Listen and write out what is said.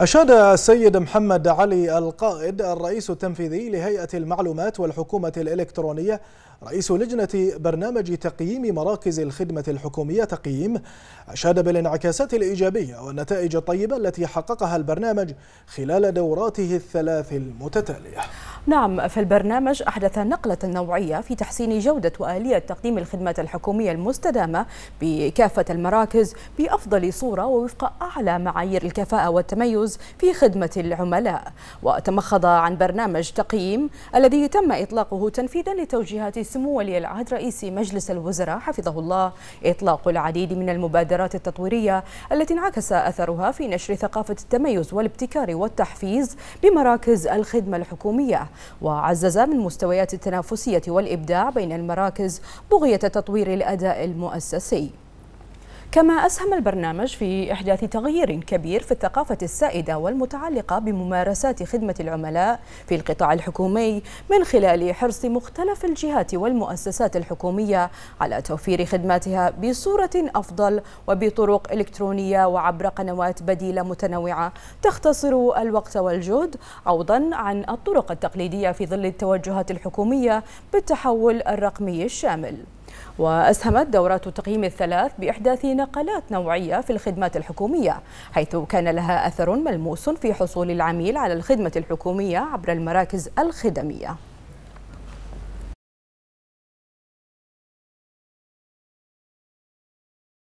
أشاد السيد محمد علي القائد الرئيس التنفيذي لهيئة المعلومات والحكومة الإلكترونية رئيس لجنة برنامج تقييم مراكز الخدمة الحكومية تقييم أشاد بالانعكاسات الإيجابية والنتائج الطيبة التي حققها البرنامج خلال دوراته الثلاث المتتالية نعم في البرنامج أحدث نقلة نوعية في تحسين جودة وآلية تقديم الخدمات الحكومية المستدامة بكافة المراكز بأفضل صورة ووفق أعلى معايير الكفاءة والتميز في خدمة العملاء وتمخض عن برنامج تقييم الذي تم إطلاقه تنفيذا لتوجيهات سمو ولي العهد رئيس مجلس الوزراء حفظه الله إطلاق العديد من المبادرات التطويرية التي انعكس أثرها في نشر ثقافة التميز والابتكار والتحفيز بمراكز الخدمة الحكومية وعزز من مستويات التنافسية والإبداع بين المراكز بغية تطوير الأداء المؤسسي كما أسهم البرنامج في إحداث تغيير كبير في الثقافة السائدة والمتعلقة بممارسات خدمة العملاء في القطاع الحكومي من خلال حرص مختلف الجهات والمؤسسات الحكومية على توفير خدماتها بصورة أفضل وبطرق إلكترونية وعبر قنوات بديلة متنوعة تختصر الوقت والجهد عوضا عن الطرق التقليدية في ظل التوجهات الحكومية بالتحول الرقمي الشامل وأسهمت دورات التقييم الثلاث بإحداث نقلات نوعية في الخدمات الحكومية حيث كان لها أثر ملموس في حصول العميل على الخدمة الحكومية عبر المراكز الخدمية